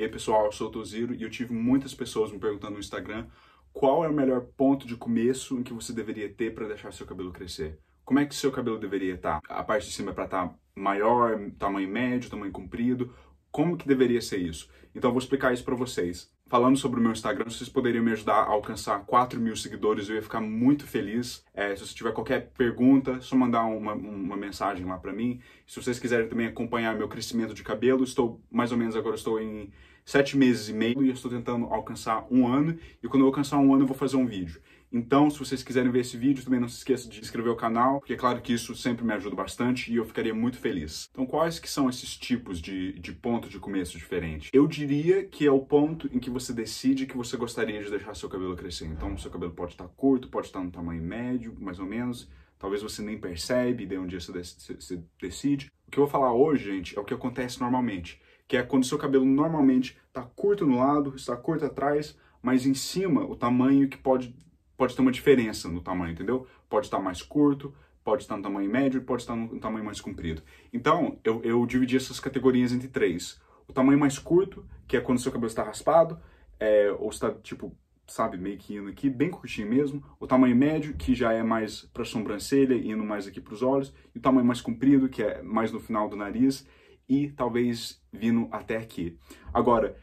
E aí, pessoal, eu sou o Toziro e eu tive muitas pessoas me perguntando no Instagram qual é o melhor ponto de começo em que você deveria ter para deixar seu cabelo crescer. Como é que seu cabelo deveria estar? Tá? A parte de cima é para estar tá maior, tamanho médio, tamanho comprido? Como que deveria ser isso? Então eu vou explicar isso para vocês falando sobre o meu Instagram, se vocês poderiam me ajudar a alcançar 4 mil seguidores, eu ia ficar muito feliz. É, se você tiver qualquer pergunta, só mandar uma, uma mensagem lá para mim. Se vocês quiserem também acompanhar meu crescimento de cabelo, estou mais ou menos agora estou em sete meses e meio e eu estou tentando alcançar um ano. E quando eu alcançar um ano, eu vou fazer um vídeo. Então, se vocês quiserem ver esse vídeo, também não se esqueça de inscrever o canal, porque é claro que isso sempre me ajuda bastante e eu ficaria muito feliz. Então, quais que são esses tipos de, de ponto de começo diferente? Eu diria que é o ponto em que você decide que você gostaria de deixar seu cabelo crescer. Então, seu cabelo pode estar curto, pode estar no tamanho médio, mais ou menos. Talvez você nem percebe, daí um dia você decide. O que eu vou falar hoje, gente, é o que acontece normalmente, que é quando seu cabelo normalmente está curto no lado, está curto atrás, mas em cima o tamanho que pode pode ter uma diferença no tamanho, entendeu? Pode estar mais curto, pode estar no tamanho médio, pode estar no tamanho mais comprido. Então, eu, eu dividi essas categorias entre três. O tamanho mais curto, que é quando seu cabelo está raspado, é, ou está, tipo, sabe, meio que indo aqui, bem curtinho mesmo. O tamanho médio, que já é mais para sobrancelha, indo mais aqui para os olhos. E o tamanho mais comprido, que é mais no final do nariz. E talvez vindo até aqui. Agora,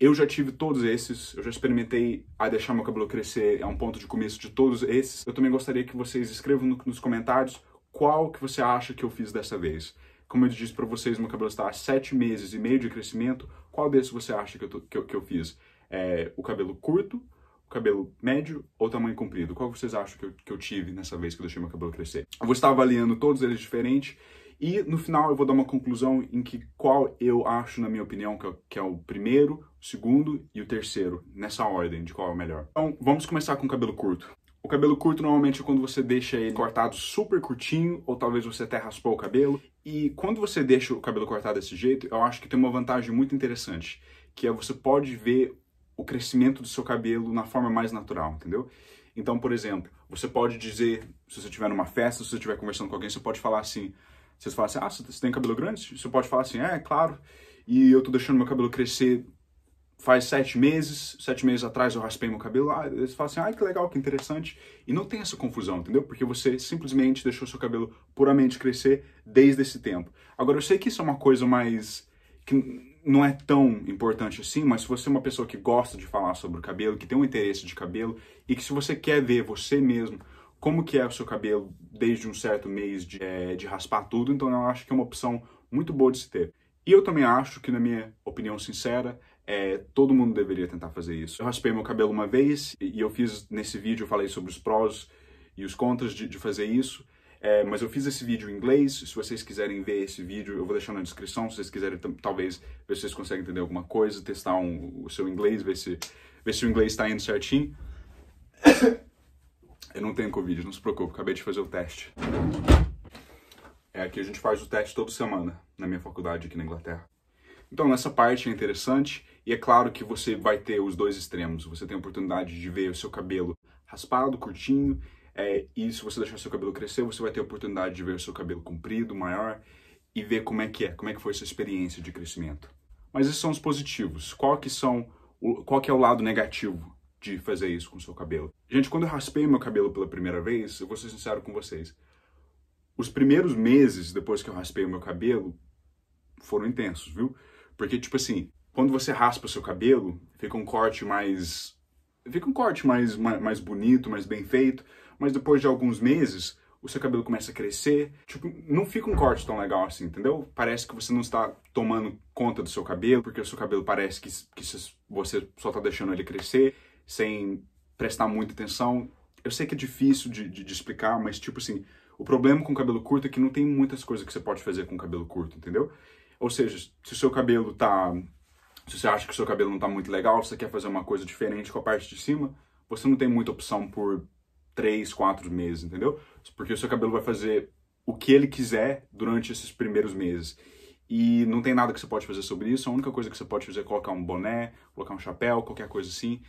eu já tive todos esses, eu já experimentei a deixar meu cabelo crescer, é um ponto de começo de todos esses. Eu também gostaria que vocês escrevam no, nos comentários qual que você acha que eu fiz dessa vez. Como eu disse para vocês, meu cabelo está há sete meses e meio de crescimento, qual desses você acha que eu, tô, que eu, que eu fiz? É, o cabelo curto, o cabelo médio ou tamanho comprido? Qual vocês acham que eu, que eu tive nessa vez que eu deixei meu cabelo crescer? Eu vou estar avaliando todos eles diferentes e no final eu vou dar uma conclusão em que qual eu acho, na minha opinião, que é, que é o primeiro, o segundo e o terceiro, nessa ordem de qual é o melhor. Então vamos começar com o cabelo curto. O cabelo curto normalmente é quando você deixa ele cortado super curtinho, ou talvez você até raspou o cabelo. E quando você deixa o cabelo cortado desse jeito, eu acho que tem uma vantagem muito interessante, que é você pode ver o crescimento do seu cabelo na forma mais natural, entendeu? Então, por exemplo, você pode dizer, se você estiver numa festa, se você estiver conversando com alguém, você pode falar assim: vocês falam assim, ah, você tem cabelo grande? Você pode falar assim, é, claro. E eu tô deixando meu cabelo crescer faz sete meses, sete meses atrás eu raspei meu cabelo, ah, eles falam assim, ah, que legal, que interessante. E não tem essa confusão, entendeu? Porque você simplesmente deixou seu cabelo puramente crescer desde esse tempo. Agora, eu sei que isso é uma coisa mais... que não é tão importante assim, mas se você é uma pessoa que gosta de falar sobre o cabelo, que tem um interesse de cabelo, e que se você quer ver você mesmo como que é o seu cabelo desde um certo mês de, é, de raspar tudo, então eu acho que é uma opção muito boa de se ter. E eu também acho que, na minha opinião sincera, é, todo mundo deveria tentar fazer isso. Eu raspei meu cabelo uma vez e eu fiz nesse vídeo, eu falei sobre os prós e os contras de, de fazer isso. É, mas eu fiz esse vídeo em inglês, se vocês quiserem ver esse vídeo, eu vou deixar na descrição, se vocês quiserem talvez ver se vocês conseguem entender alguma coisa, testar um, o seu inglês, ver se, ver se o inglês está indo certinho. Eu não tenho Covid, não se preocupe, acabei de fazer o teste. É aqui a gente faz o teste toda semana, na minha faculdade aqui na Inglaterra. Então, nessa parte é interessante, e é claro que você vai ter os dois extremos. Você tem a oportunidade de ver o seu cabelo raspado, curtinho, é, e se você deixar seu cabelo crescer, você vai ter a oportunidade de ver o seu cabelo comprido, maior, e ver como é que é, como é que foi essa experiência de crescimento. Mas esses são os positivos. Qual que, são, qual que é o lado negativo de fazer isso com o seu cabelo. Gente, quando eu raspei meu cabelo pela primeira vez, eu vou ser sincero com vocês, os primeiros meses depois que eu raspei o meu cabelo foram intensos, viu? Porque, tipo assim, quando você raspa o seu cabelo, fica um corte mais... Fica um corte mais, mais, mais bonito, mais bem feito, mas depois de alguns meses, o seu cabelo começa a crescer. Tipo, não fica um corte tão legal assim, entendeu? Parece que você não está tomando conta do seu cabelo, porque o seu cabelo parece que, que você só está deixando ele crescer sem prestar muita atenção. Eu sei que é difícil de, de, de explicar, mas tipo assim, o problema com cabelo curto é que não tem muitas coisas que você pode fazer com cabelo curto, entendeu? Ou seja, se o seu cabelo tá. Se você acha que o seu cabelo não tá muito legal, se você quer fazer uma coisa diferente com a parte de cima, você não tem muita opção por 3, 4 meses, entendeu? Porque o seu cabelo vai fazer o que ele quiser durante esses primeiros meses. E não tem nada que você pode fazer sobre isso, a única coisa que você pode fazer é colocar um boné, colocar um chapéu, qualquer coisa assim.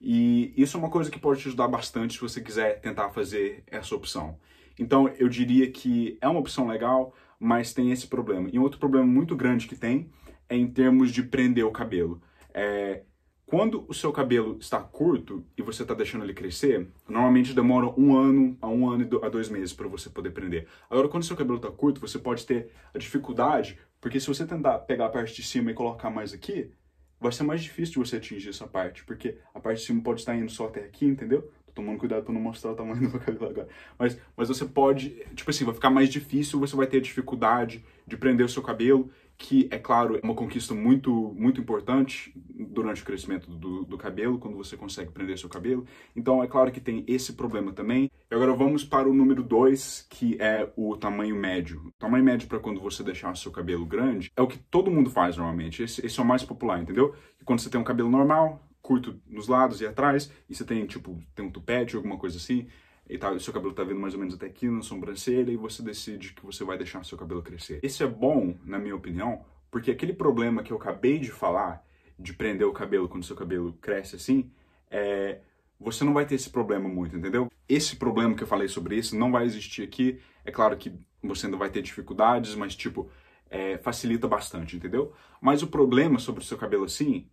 E isso é uma coisa que pode te ajudar bastante se você quiser tentar fazer essa opção. Então, eu diria que é uma opção legal, mas tem esse problema. E um outro problema muito grande que tem é em termos de prender o cabelo. É, quando o seu cabelo está curto e você está deixando ele crescer, normalmente demora um ano a um ano a dois meses para você poder prender. Agora, quando o seu cabelo está curto, você pode ter a dificuldade, porque se você tentar pegar a parte de cima e colocar mais aqui, vai ser mais difícil de você atingir essa parte, porque a parte de cima pode estar indo só até aqui, entendeu? tomando cuidado para não mostrar o tamanho do cabelo agora. Mas, mas você pode, tipo assim, vai ficar mais difícil, você vai ter dificuldade de prender o seu cabelo, que, é claro, é uma conquista muito, muito importante durante o crescimento do, do cabelo, quando você consegue prender seu cabelo. Então, é claro que tem esse problema também. E agora vamos para o número 2, que é o tamanho médio. O tamanho médio para quando você deixar seu cabelo grande é o que todo mundo faz normalmente. Esse, esse é o mais popular, entendeu? E quando você tem um cabelo normal, curto nos lados e atrás, e você tem, tipo, tem um tupete alguma coisa assim, e tá, seu cabelo tá vindo mais ou menos até aqui na sobrancelha, e você decide que você vai deixar seu cabelo crescer. Esse é bom, na minha opinião, porque aquele problema que eu acabei de falar, de prender o cabelo quando seu cabelo cresce assim, é, você não vai ter esse problema muito, entendeu? Esse problema que eu falei sobre isso não vai existir aqui. É claro que você ainda vai ter dificuldades, mas tipo, é, facilita bastante, entendeu? Mas o problema sobre o seu cabelo assim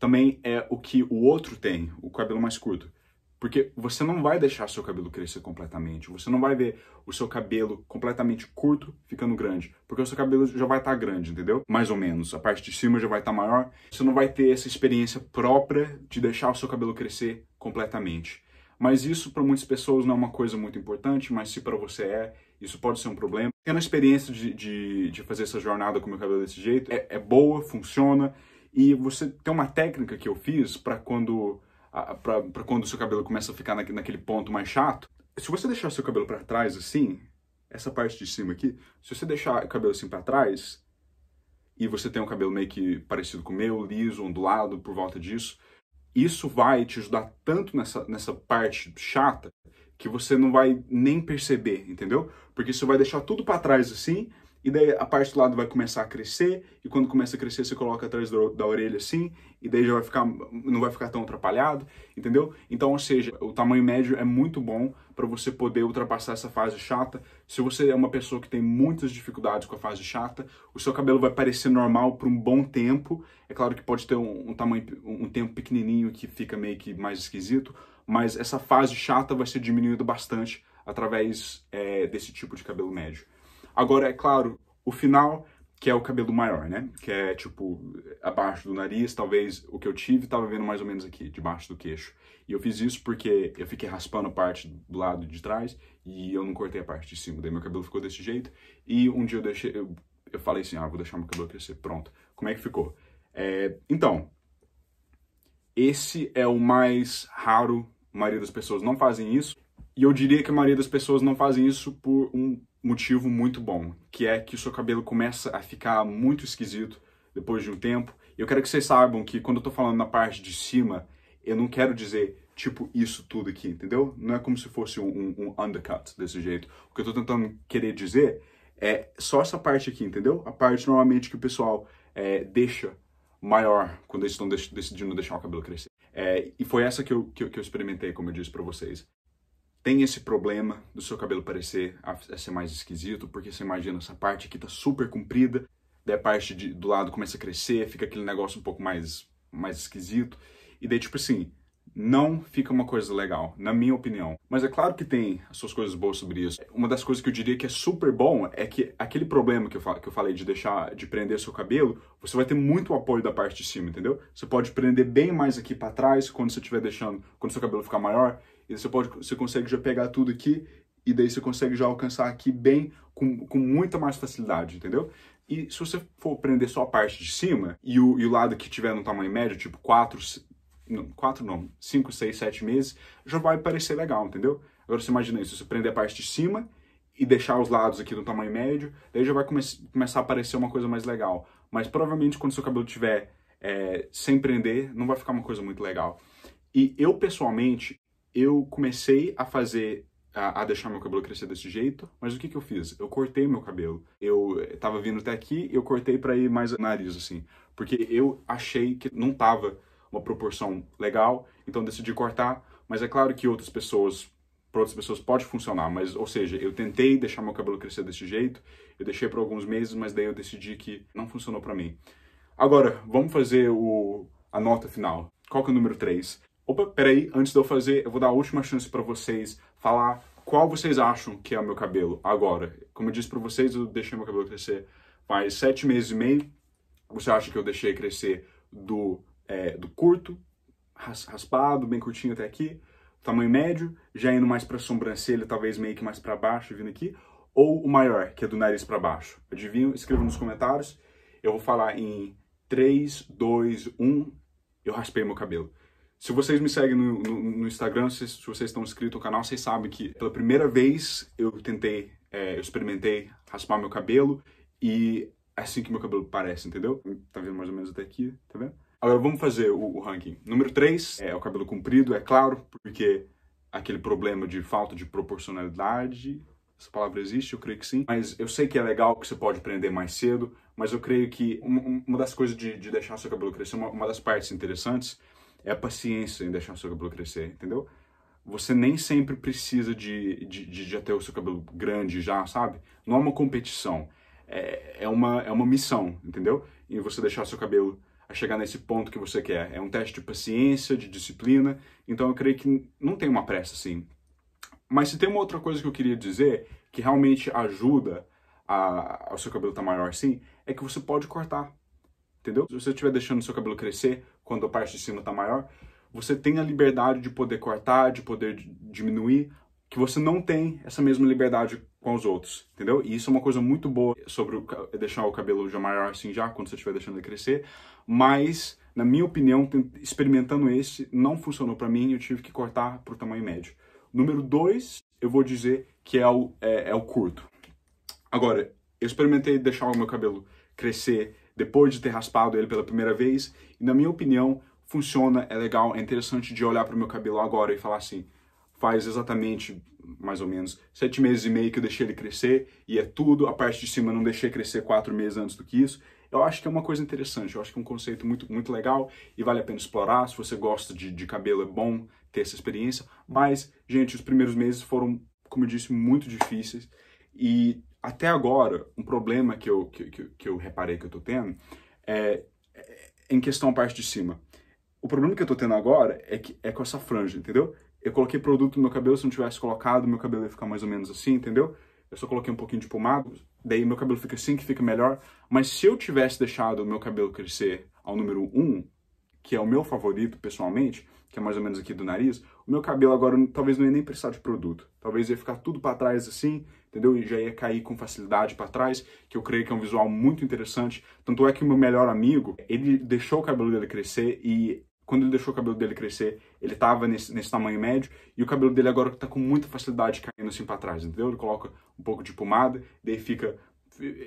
também é o que o outro tem, o cabelo mais curto. Porque você não vai deixar seu cabelo crescer completamente. Você não vai ver o seu cabelo completamente curto ficando grande. Porque o seu cabelo já vai estar tá grande, entendeu? Mais ou menos. A parte de cima já vai estar tá maior. Você não vai ter essa experiência própria de deixar o seu cabelo crescer completamente. Mas isso para muitas pessoas não é uma coisa muito importante, mas se para você é, isso pode ser um problema. Tendo a experiência de, de, de fazer essa jornada com o meu cabelo desse jeito, é, é boa, funciona, e você tem uma técnica que eu fiz para quando para quando o seu cabelo começa a ficar na, naquele ponto mais chato. Se você deixar seu cabelo para trás assim, essa parte de cima aqui, se você deixar o cabelo assim para trás e você tem um cabelo meio que parecido com o meu, liso, ondulado, por volta disso, isso vai te ajudar tanto nessa, nessa parte chata que você não vai nem perceber, entendeu? Porque você vai deixar tudo para trás assim e daí a parte do lado vai começar a crescer, e quando começa a crescer você coloca atrás do, da orelha assim, e daí já vai ficar, não vai ficar tão atrapalhado, entendeu? Então, ou seja, o tamanho médio é muito bom para você poder ultrapassar essa fase chata. Se você é uma pessoa que tem muitas dificuldades com a fase chata, o seu cabelo vai parecer normal por um bom tempo. É claro que pode ter um, um tamanho, um tempo pequenininho que fica meio que mais esquisito, mas essa fase chata vai ser diminuída bastante através é, desse tipo de cabelo médio. Agora, é claro, o final, que é o cabelo maior, né? Que é, tipo, abaixo do nariz, talvez o que eu tive estava vendo mais ou menos aqui, debaixo do queixo. E eu fiz isso porque eu fiquei raspando a parte do lado de trás e eu não cortei a parte de cima. Daí meu cabelo ficou desse jeito. E um dia eu deixei. Eu, eu falei assim: ah, vou deixar meu cabelo crescer. Pronto. Como é que ficou? É, então, esse é o mais raro. A maioria das pessoas não fazem isso. E eu diria que a maioria das pessoas não fazem isso por um motivo muito bom, que é que o seu cabelo começa a ficar muito esquisito depois de um tempo. eu quero que vocês saibam que quando eu tô falando na parte de cima, eu não quero dizer tipo isso tudo aqui, entendeu? Não é como se fosse um, um, um undercut desse jeito. O que eu tô tentando querer dizer é só essa parte aqui, entendeu? A parte normalmente que o pessoal é, deixa maior quando eles estão decidindo deixar o cabelo crescer. É, e foi essa que eu, que eu, que eu experimentei, como eu disse para vocês tem esse problema do seu cabelo parecer a, a ser mais esquisito, porque você imagina essa parte aqui tá super comprida, daí a parte de, do lado começa a crescer, fica aquele negócio um pouco mais, mais esquisito, e daí tipo assim, não fica uma coisa legal, na minha opinião. Mas é claro que tem as suas coisas boas sobre isso. Uma das coisas que eu diria que é super bom é que aquele problema que eu, que eu falei de deixar, de prender seu cabelo, você vai ter muito apoio da parte de cima, entendeu? Você pode prender bem mais aqui para trás quando você estiver deixando, quando seu cabelo ficar maior, e você pode, você consegue já pegar tudo aqui e daí você consegue já alcançar aqui bem com, com muita mais facilidade, entendeu? E se você for prender só a parte de cima e o, e o lado que tiver no tamanho médio, tipo 4, quatro não, cinco, seis, sete meses, já vai parecer legal, entendeu? Agora você imagina isso, você prender a parte de cima e deixar os lados aqui no tamanho médio, daí já vai come começar a aparecer uma coisa mais legal. Mas provavelmente quando seu cabelo tiver é, sem prender, não vai ficar uma coisa muito legal. E eu, pessoalmente, eu comecei a fazer, a, a, deixar meu cabelo crescer desse jeito, mas o que, que eu fiz? Eu cortei meu cabelo. Eu eh, tava vindo até aqui, eu cortei para ir mais nariz, assim. Porque eu achei que não tava uma proporção legal, então decidi cortar, mas é claro que outras pessoas, para outras pessoas pode funcionar, mas, ou seja, eu tentei deixar meu cabelo crescer desse jeito, eu deixei por alguns meses, mas daí eu decidi que não funcionou para mim. Agora, vamos fazer o, a nota final. Qual que é o número 3? Opa, peraí, antes de eu fazer, eu vou dar a última chance para vocês falar qual vocês acham que é o meu cabelo agora. Como eu disse para vocês, eu deixei meu cabelo crescer faz sete meses e meio. Você acha que eu deixei crescer do é, do curto, raspado, bem curtinho até aqui, tamanho médio, já indo mais para a sobrancelha, talvez meio que mais para baixo, vindo aqui, ou o maior, que é do nariz para baixo. Adivinho? Escreva nos comentários. Eu vou falar em 3, 2, 1, eu raspei meu cabelo. Se vocês me seguem no, no, no Instagram, se, se, vocês estão inscritos no canal, vocês sabem que pela primeira vez eu tentei, é, eu experimentei raspar meu cabelo e é assim que meu cabelo parece, entendeu? Tá vendo mais ou menos até aqui, tá vendo? Agora vamos fazer o, o, ranking. Número 3 é o cabelo comprido, é claro, porque aquele problema de falta de proporcionalidade. Essa palavra existe? Eu creio que sim. Mas eu sei que é legal que você pode prender mais cedo, mas eu creio que uma, uma das coisas de, de, deixar seu cabelo crescer, uma, uma das partes interessantes, é a paciência em deixar seu cabelo crescer, entendeu? Você nem sempre precisa de, de, de ter o seu cabelo grande já, sabe? Não é uma competição, é, é, uma, é uma missão, entendeu? E você deixar seu cabelo a chegar nesse ponto que você quer. É um teste de paciência, de disciplina, então eu creio que não tem uma pressa assim. Mas se tem uma outra coisa que eu queria dizer que realmente ajuda a, ao seu cabelo estar tá maior assim, é que você pode cortar. Entendeu? Se você estiver deixando o seu cabelo crescer quando a parte de cima está maior, você tem a liberdade de poder cortar, de poder diminuir, que você não tem essa mesma liberdade com os outros, entendeu? E isso é uma coisa muito boa sobre o, deixar o cabelo já maior assim já, quando você estiver deixando ele crescer, mas, na minha opinião, experimentando esse, não funcionou para mim, eu tive que cortar pro tamanho médio. Número dois, eu vou dizer que é o, é, é o curto. Agora, eu experimentei deixar o meu cabelo crescer depois de ter raspado ele pela primeira vez, e na minha opinião, funciona, é legal, é interessante de olhar para o meu cabelo agora e falar assim, faz exatamente mais ou menos sete meses e meio que eu deixei ele crescer e é tudo. A parte de cima eu não deixei crescer quatro meses antes do que isso. Eu acho que é uma coisa interessante, eu acho que é um conceito muito, muito legal e vale a pena explorar. Se você gosta de, de cabelo, é bom ter essa experiência. Mas, gente, os primeiros meses foram, como eu disse, muito difíceis. E até agora, um problema que eu, que, que, que eu reparei que eu tô tendo é, é em questão à parte de cima. O problema que eu tô tendo agora é, que, é com essa franja, entendeu? eu coloquei produto no meu cabelo, se não tivesse colocado, meu cabelo ia ficar mais ou menos assim, entendeu? Eu só coloquei um pouquinho de pomada, daí meu cabelo fica assim, que fica melhor. Mas se eu tivesse deixado o meu cabelo crescer ao número 1, que é o meu favorito pessoalmente, que é mais ou menos aqui do nariz, o meu cabelo agora talvez não ia nem precisar de produto. Talvez ia ficar tudo para trás assim, entendeu? E já ia cair com facilidade para trás, que eu creio que é um visual muito interessante. Tanto é que o meu melhor amigo, ele deixou o cabelo dele crescer e quando ele deixou o cabelo dele crescer, ele tava nesse, nesse tamanho médio, e o cabelo dele agora tá com muita facilidade caindo assim pra trás, entendeu? Ele coloca um pouco de pomada, daí fica,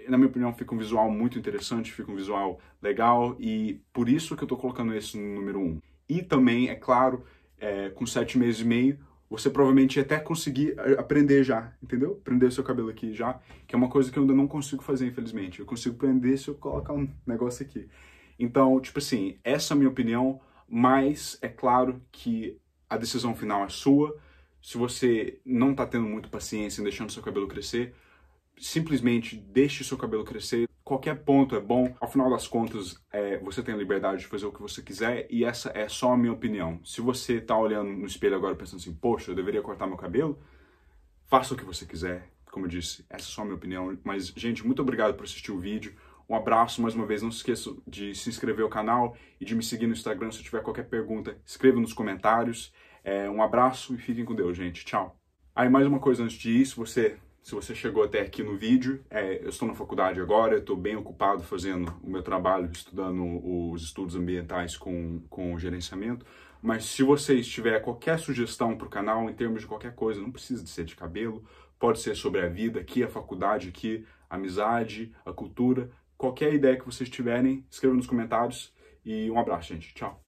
na minha opinião, fica um visual muito interessante, fica um visual legal, e por isso que eu tô colocando esse no número 1. Um. E também, é claro, é, com sete meses e meio, você provavelmente ia até conseguir aprender já, entendeu? Prender o seu cabelo aqui já, que é uma coisa que eu ainda não consigo fazer, infelizmente. Eu consigo prender se eu colocar um negócio aqui. Então, tipo assim, essa é a minha opinião mas é claro que a decisão final é sua. Se você não está tendo muito paciência em deixando seu cabelo crescer, simplesmente deixe seu cabelo crescer. Qualquer ponto é bom. Ao final das contas, é, você tem a liberdade de fazer o que você quiser e essa é só a minha opinião. Se você está olhando no espelho agora pensando assim, poxa, eu deveria cortar meu cabelo, faça o que você quiser. Como eu disse, essa é só a minha opinião. Mas, gente, muito obrigado por assistir o vídeo. Um abraço mais uma vez. Não se esqueça de se inscrever no canal e de me seguir no Instagram. Se tiver qualquer pergunta, escreva nos comentários. É, um abraço e fiquem com Deus, gente. Tchau. Aí, ah, mais uma coisa antes disso, você, se você chegou até aqui no vídeo, é, eu estou na faculdade agora, estou bem ocupado fazendo o meu trabalho, estudando os estudos ambientais com, com gerenciamento. Mas se você tiver qualquer sugestão para o canal, em termos de qualquer coisa, não precisa de ser de cabelo, pode ser sobre a vida aqui, a faculdade aqui, a amizade, a cultura, Qualquer ideia que vocês tiverem, escreva nos comentários. E um abraço, gente. Tchau.